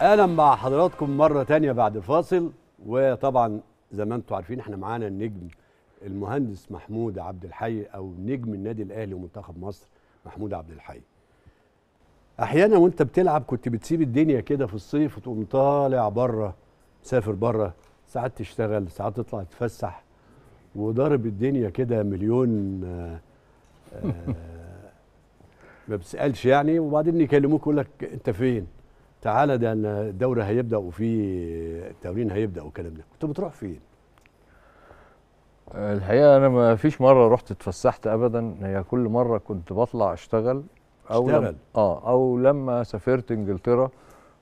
اهلا مع حضراتكم مره تانية بعد فاصل وطبعا زي ما انتم عارفين احنا معانا النجم المهندس محمود عبد الحي او نجم النادي الاهلي ومنتخب مصر محمود عبد الحي احيانا وانت بتلعب كنت بتسيب الدنيا كده في الصيف وتقوم طالع بره مسافر بره ساعات تشتغل ساعات تطلع تتفسح وضارب الدنيا كده مليون آآ آه، آآ آه، ما بتسالش يعني وبعدين يكلموك يقول لك انت فين تعالى ده الدوري هيبدا وفي التمرين هيبدا والكلام ده كنت بتروح فين؟ آه، الحقيقه انا ما فيش مره رحت اتفسحت ابدا هي كل مره كنت بطلع اشتغل او اشتغل. لم اه او لما سافرت انجلترا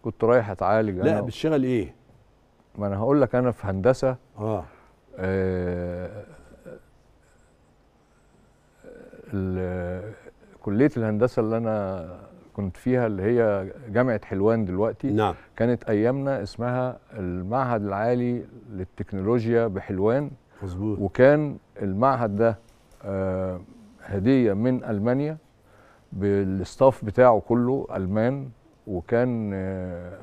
كنت رايح اتعالج لا بتشتغل ايه؟ ما انا هقول لك انا في هندسه اه, آه, آه، كليه الهندسه اللي انا كنت فيها اللي هي جامعه حلوان دلوقتي نعم كانت ايامنا اسمها المعهد العالي للتكنولوجيا بحلوان مظبوط وكان المعهد ده آه هديه من المانيا بالستاف بتاعه كله المان وكان آه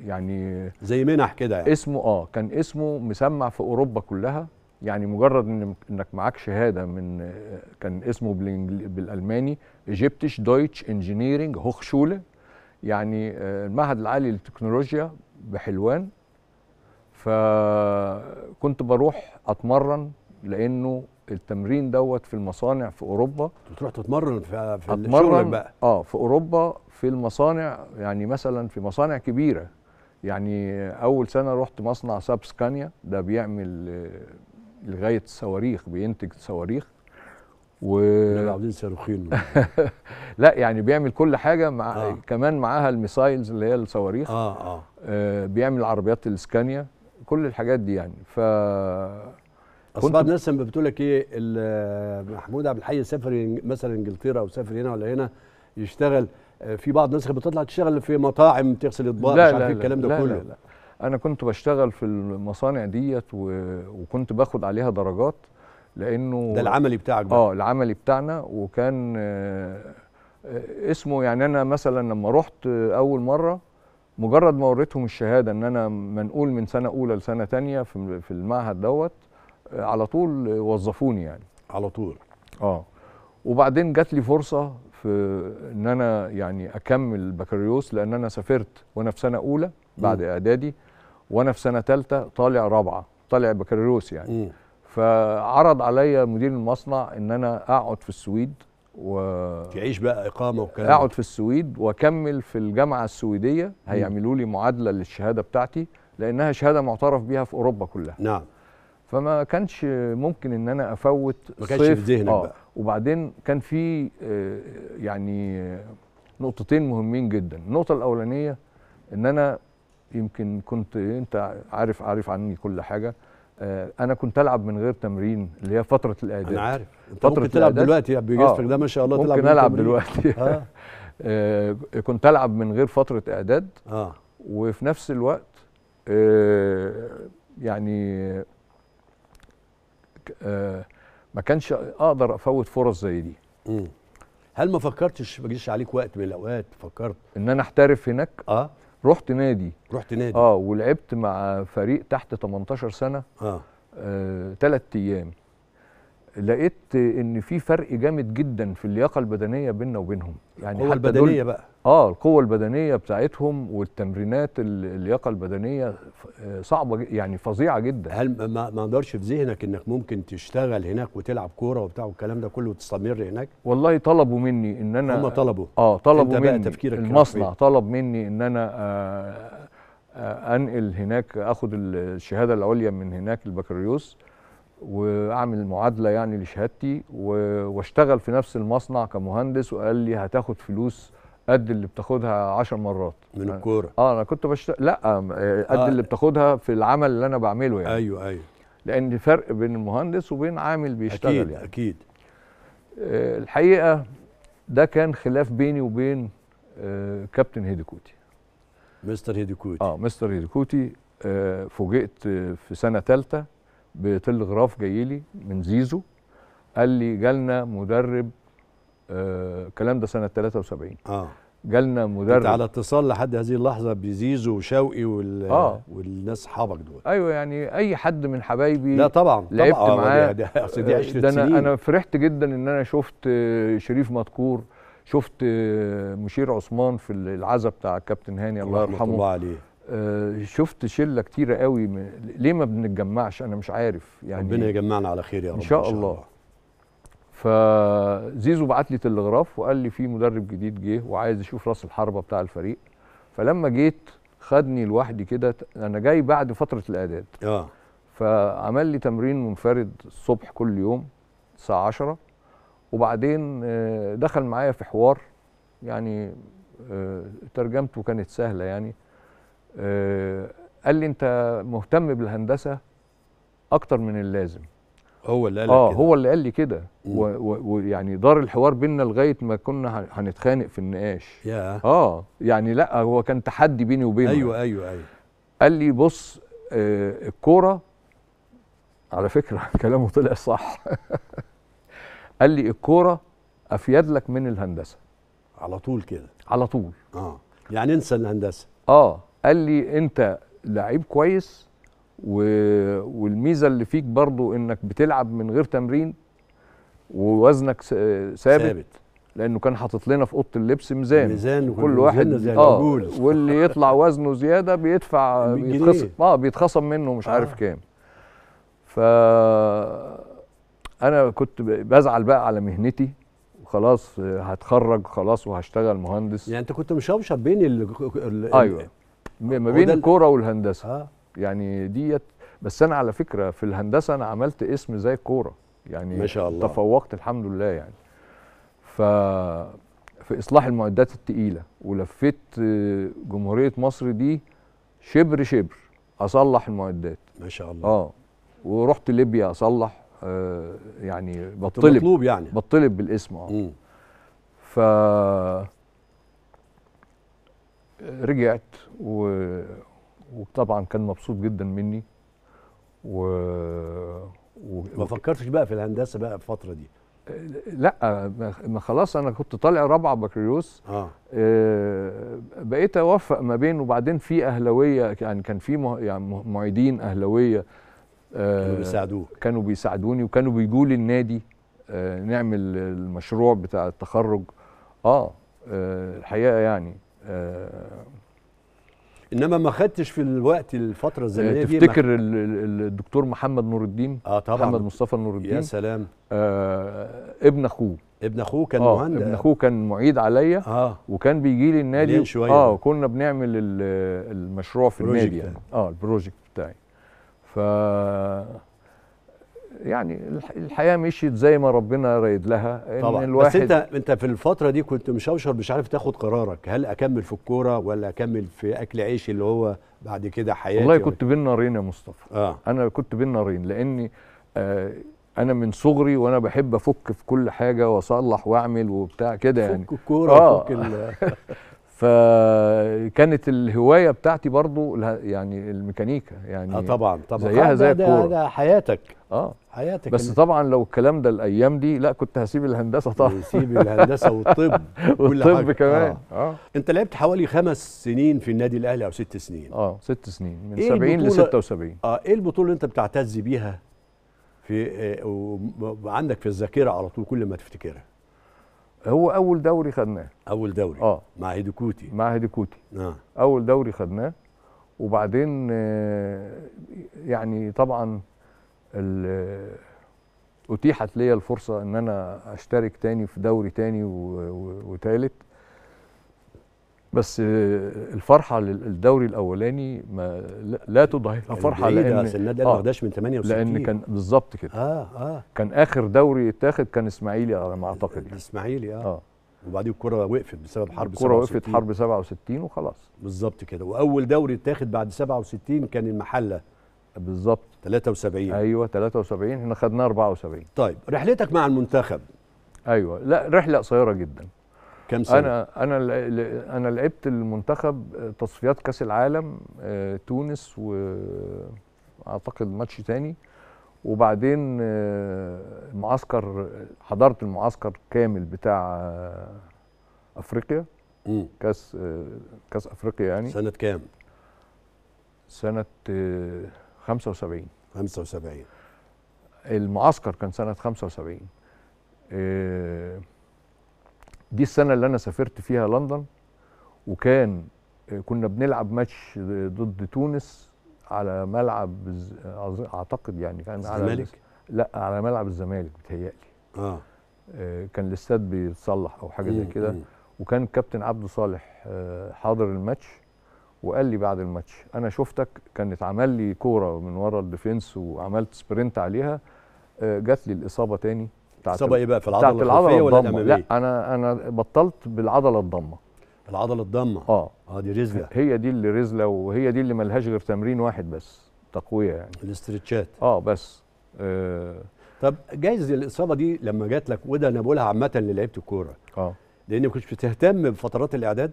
يعني زي منح كده يعني اسمه اه كان اسمه مسمع في اوروبا كلها يعني مجرد ان انك معاك شهاده من كان اسمه بالالماني ايجيبتش دويتش انجينيرنج هوخشوله يعني آه، المعهد العالي للتكنولوجيا بحلوان فكنت بروح اتمرن لانه التمرين دوت في المصانع في اوروبا بتروح تتمرن في, في أتمرن بقى اه في اوروبا في المصانع يعني مثلا في مصانع كبيره يعني اول سنه رحت مصنع ساب سكانيا ده بيعمل لغايه صواريخ بينتج صواريخ و عاوزين صاروخين لا يعني بيعمل كل حاجه مع آه. كمان معاها الميسايلز اللي هي الصواريخ آه, آه. آه بيعمل عربيات الاسكانيا كل الحاجات دي يعني ف اصل بعض الناس لما بتقول لك ايه آه، محمود عبد الحي سافر مثلا انجلترا او سافر هنا ولا هنا يشتغل آه، في بعض الناس بتطلع تشتغل في مطاعم تغسل اطباق مش عارف إيه الكلام ده كله لا لا لا. انا كنت بشتغل في المصانع ديت وكنت باخد عليها درجات لانه ده العملي بتاعك بقى. اه العملي بتاعنا وكان آه، اسمه يعني انا مثلا لما رحت اول مره مجرد ما وريتهم الشهاده ان انا منقول من سنه اولى لسنه تانية في المعهد دوت آه، على طول وظفوني يعني على طول اه وبعدين جات لي فرصه في ان انا يعني اكمل بكالوريوس لان انا سافرت وانا في سنه اولى بعد اعدادي وانا في سنه ثالثه طالع رابعه طالع بكالوريوس يعني م. فعرض عليا مدير المصنع ان انا اقعد في السويد و تعيش بقى اقامه وكلام اقعد في السويد واكمل في الجامعه السويديه هيعملوا لي معادله للشهاده بتاعتي لانها شهاده معترف بيها في اوروبا كلها نعم فما كانش ممكن ان انا افوت ما كانش في ذهنك آه. بقى وبعدين كان في آه، يعني نقطتين مهمين جدا النقطه الاولانيه ان انا يمكن كنت انت عارف عارف عني كل حاجه آه، انا كنت العب من غير تمرين اللي هي فتره الاعداد انا عارف انت فتره ممكن تلعب دلوقتي يعني بجسمك آه. ده ما شاء الله ممكن تلعب ممكن العب دلوقتي آه. آه كنت العب من غير فتره اعداد اه وفي نفس الوقت آه يعني آه ما كانش اقدر افوت فرص زي دي م. هل ما فكرتش ما جيش عليك وقت من الاوقات فكرت ان انا احترف هناك اه رحت نادي رحت نادي اه ولعبت مع فريق تحت 18 سنه اه ثلاث آه ايام لقيت ان في فرق جامد جدا في اللياقه البدنيه بيننا وبينهم يعني القوه البدنيه بقى اه القوه البدنيه بتاعتهم والتمرينات اللياقه البدنيه آه، صعبه يعني فظيعه جدا هل ما اقدرش في ذهنك انك ممكن تشتغل هناك وتلعب كوره وبتاع والكلام ده كله وتستمر هناك والله طلبوا مني ان انا هم طلبوا اه طلبوا مني تفكيرك المصنع إيه؟ طلب مني ان انا آه آه, آه، انقل هناك اخد الشهاده العليا من هناك البكالوريوس واعمل معادله يعني لشهادتي واشتغل في نفس المصنع كمهندس وقال لي هتاخد فلوس قد اللي بتاخدها 10 مرات من الكوره اه انا كنت بشت... لا آه، قد آه. اللي بتاخدها في العمل اللي انا بعمله يعني ايوه ايوه لان فرق بين المهندس وبين عامل بيشتغل أكيد يعني اكيد آه الحقيقه ده كان خلاف بيني وبين آه كابتن هيديكوتي مستر هيديكوتي اه مستر هيديكوتي آه فوجئت في سنه ثالثه بتلغراف جاي لي من زيزو قال لي جالنا مدرب آه الكلام ده سنه 73 اه جالنا مدرب على اتصال لحد هذه اللحظه بزيزو وشوقي وال آه. والناس اصحابك دول ايوه يعني اي حد من حبايبي لا طبعا لعبت طبعا آه، معاه ده, دي 20 آه، ده انا انا فرحت جدا ان انا شفت آه، شريف مدكور شفت مشير عثمان في العزا بتاع الكابتن هاني الله يرحمه الله عليه آه، شفت شله كتيره قوي من ليه ما بنتجمعش انا مش عارف يعني ربنا يجمعنا على خير يا رب ان شاء, الله, الله. فزيزو بعت لي تلغراف وقال لي في مدرب جديد جه وعايز يشوف راس الحربه بتاع الفريق فلما جيت خدني لوحدي كده انا جاي بعد فتره الاعداد اه فعمل لي تمرين منفرد الصبح كل يوم الساعه 10 وبعدين آه، دخل معايا في حوار يعني آه، ترجمته كانت سهله يعني آه، قال لي انت مهتم بالهندسه اكتر من اللازم هو اللي قال اه كده. هو اللي قال لي كده ويعني دار الحوار بينا لغايه ما كنا هنتخانق في النقاش يا. اه يعني لا هو كان تحدي بيني وبينه ايوه ايوه ايوه قال لي بص آه الكوره على فكره كلامه طلع صح قال لي الكوره افيد لك من الهندسه على طول كده على طول اه يعني انسى الهندسه اه قال لي انت لعيب كويس و... والميزه اللي فيك برضو انك بتلعب من غير تمرين ووزنك ثابت, ثابت. لانه كان حاطط لنا في اوضه اللبس ميزان ميزان كل واحد زي اه واللي يطلع وزنه زياده بيدفع بيتخصم اه بيتخصم منه مش آه. عارف كام ف انا كنت بزعل بقى على مهنتي وخلاص هتخرج خلاص وهشتغل مهندس يعني انت كنت مشوشب بين ال... ال... ايوه ما بين الكوره والهندسه آه. يعني ديت بس انا على فكره في الهندسه انا عملت اسم زي الكوره يعني ما شاء الله تفوقت الحمد لله يعني ف في اصلاح المعدات التقيله ولفيت آه، جمهوريه مصر دي شبر شبر اصلح المعدات ما شاء الله اه ورحت ليبيا اصلح آه يعني بطلب مطلوب يعني بطلب بالاسم اه ف رجعت و... وطبعا كان مبسوط جدا مني و... و... ما فكرتش بقى في الهندسه بقى في الفتره دي لا ما خلاص انا كنت طالع رابعه بكالوريوس آه. آه بقيت اوفق ما بين وبعدين في اهلاويه يعني كان في يعني معيدين اهلاويه آه كانوا بيساعدوك كانوا بيساعدوني وكانوا بيجوا لي النادي آه نعمل المشروع بتاع التخرج اه, آه الحقيقه يعني آه انما ما خدتش في الوقت الفتره آه، الزمنيه دي تفتكر ما... الدكتور محمد نور الدين اه طبعا محمد مصطفى نور الدين يا سلام آه ابن اخوه ابن اخوه كان آه مهندس ابن اخوه كان معيد عليا اه وكان بيجي لي النادي شوية اه وكنا بنعمل المشروع في النادي يعني. يعني. اه البروجكت بتاعي ف يعني الحياه مشيت زي ما ربنا رايد لها إن طبعا الواحد بس انت انت في الفتره دي كنت مشوشر مش عارف تاخد قرارك هل اكمل في الكوره ولا اكمل في اكل عيش اللي هو بعد كده حياتي والله كنت بين نارين يا مصطفى آه. انا كنت بين نارين لاني آه انا من صغري وانا بحب افك في كل حاجه واصلح واعمل وبتاع كده يعني فك الكوره آه. فك فكانت الهوايه بتاعتي برضو يعني الميكانيكا يعني اه طبعا طبعا زيها زي ده, ده حياتك اه حياتك بس طبعا لو الكلام ده الايام دي لا كنت هسيب الهندسه طبعا هسيب الهندسه والطب والطب كمان آه. اه انت لعبت حوالي خمس سنين في النادي الاهلي او ست سنين اه ست سنين من إيه 70 ل 76 اه ايه البطوله اللي انت بتعتز بيها في آه وعندك في الذاكره على طول كل ما تفتكرها هو اول دوري خدناه اول دوري اه مع هيدكوتي مع هيدوكوتي اه اول دوري خدناه وبعدين آه، يعني طبعا آه، اتيحت لي الفرصه ان انا اشترك تاني في دوري تاني وتالت بس الفرحه للدوري الاولاني ما لا تضاهيها فرحه لان النادي الاهلي ما آه، من 68 لان كان بالظبط كده اه اه كان اخر دوري اتاخد كان اسماعيلي على ما اعتقد يعني اسماعيلي اه, آه. وبعدين الكره وقفت بسبب حرب 67 الكره وقفت حرب 67 وخلاص بالظبط كده واول دوري اتاخد بعد 67 كان المحله بالظبط 73 ايوه 73 احنا خدناه 74 طيب رحلتك مع المنتخب ايوه لا رحله قصيره جدا كام سنه انا انا انا لعبت المنتخب آه، تصفيات كاس العالم آه، تونس واعتقد ماتش تاني وبعدين آه، معسكر حضرت المعسكر كامل بتاع افريقيا مم. كاس كاس افريقيا يعني سنه كام سنه 75 75 المعسكر كان سنه 75 دي السنه اللي انا سافرت فيها لندن وكان آه، كنا بنلعب ماتش ضد تونس على ملعب اعتقد يعني كان الزمالك لا على ملعب الزمالك بيتهيألي آه. اه كان الاستاد بيتصلح او حاجه زي كده وكان كابتن عبده صالح آه، حاضر الماتش وقال لي بعد الماتش انا شفتك كانت عمل لي كوره من ورا الديفنس وعملت سبرنت عليها جات لي الاصابه تاني بتاعت الاصابه ايه بقى في العضله الخلفيه ولا الاماميه؟ لا انا انا بطلت بالعضله الضمه العضله الضمه اه اه دي رزله هي دي اللي رزله وهي دي اللي ملهاش غير تمرين واحد بس تقويه يعني الاسترتشات اه بس آه طب جايز الاصابه دي لما جات لك وده انا بقولها عامه للعيبه الكوره اه لان ما كنتش بتهتم بفترات الاعداد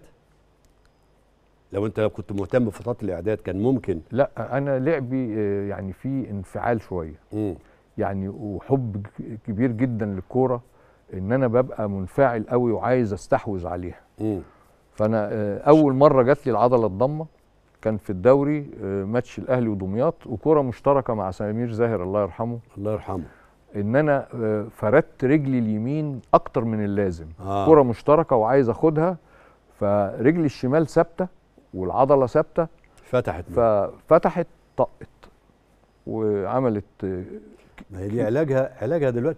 لو انت كنت مهتم بفترات الاعداد كان ممكن لا انا لعبي آه، يعني في انفعال شويه امم يعني وحب كبير جدا للكوره ان انا ببقى منفعل قوي وعايز استحوذ عليها فانا آه، اول مره جات لي العضله الضمه كان في الدوري آه، ماتش الاهلي ودمياط وكره مشتركه مع سمير زاهر الله يرحمه الله يرحمه ان انا آه، فردت رجلي اليمين اكتر من اللازم آه. كره مشتركه وعايز اخدها فرجلي الشمال ثابته والعضله ثابته فتحت ففتحت طقت وعملت ما هي دي علاجها علاجها دلوقتي